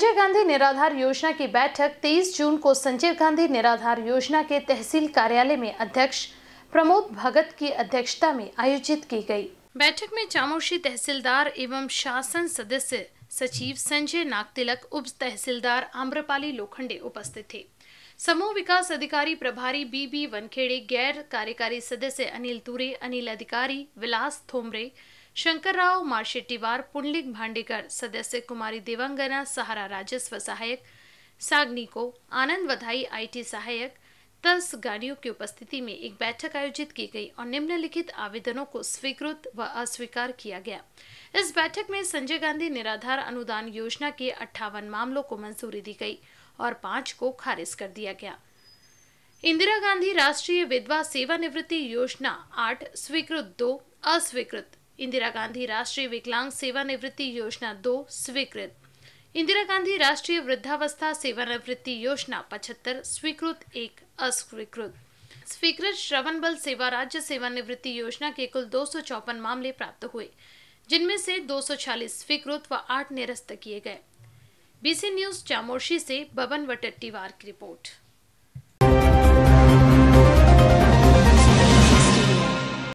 संजय गांधी निराधार योजना की बैठक 23 जून को संजय गांधी निराधार योजना के तहसील कार्यालय में अध्यक्ष प्रमोद भगत की अध्यक्षता में आयोजित की गई बैठक में चामोशी तहसीलदार एवं शासन सदस्य सचिव संजय नागतिलक उप तहसीलदार आम्रपाली लोखंडे उपस्थित थे समूह विकास अधिकारी प्रभारी बी बी वनखेड़े गैर कार्यकारी सदस्य अनिल तुरे अनिल अधिकारी विलास थोमरे शंकर राव मार्शेट्टीवार पुंडलिक भांडेकर सदस्य कुमारी देवांगना सहारा राजस्व सहायक सागनी को आनंद वधाई आईटी सहायक दस गाड़ियों की उपस्थिति में एक बैठक आयोजित की गई और निम्नलिखित आवेदनों को स्वीकृत व अस्वीकार किया गया इस बैठक में संजय गांधी निराधार अनुदान योजना के अट्ठावन मामलों को मंजूरी दी गई और पांच को खारिज कर दिया गया इंदिरा गांधी राष्ट्रीय विधवा सेवानिवृत्ति योजना आठ स्वीकृत दो अस्वीकृत इंदिरा गांधी राष्ट्रीय विकलांग सेवानिवृत्ति योजना दो स्वीकृत इंदिरा गांधी राष्ट्रीय वृद्धावस्था सेवानिवृत्ति योजना पचहत्तर स्वीकृत एक अस्वीकृत स्वीकृत श्रवण बल सेवा राज्य सेवानिवृत्ति योजना के कुल दो मामले प्राप्त हुए जिनमें से 246 स्वीकृत व आठ निरस्त किए गए बीसी न्यूज चामोशी से बबन व की रिपोर्ट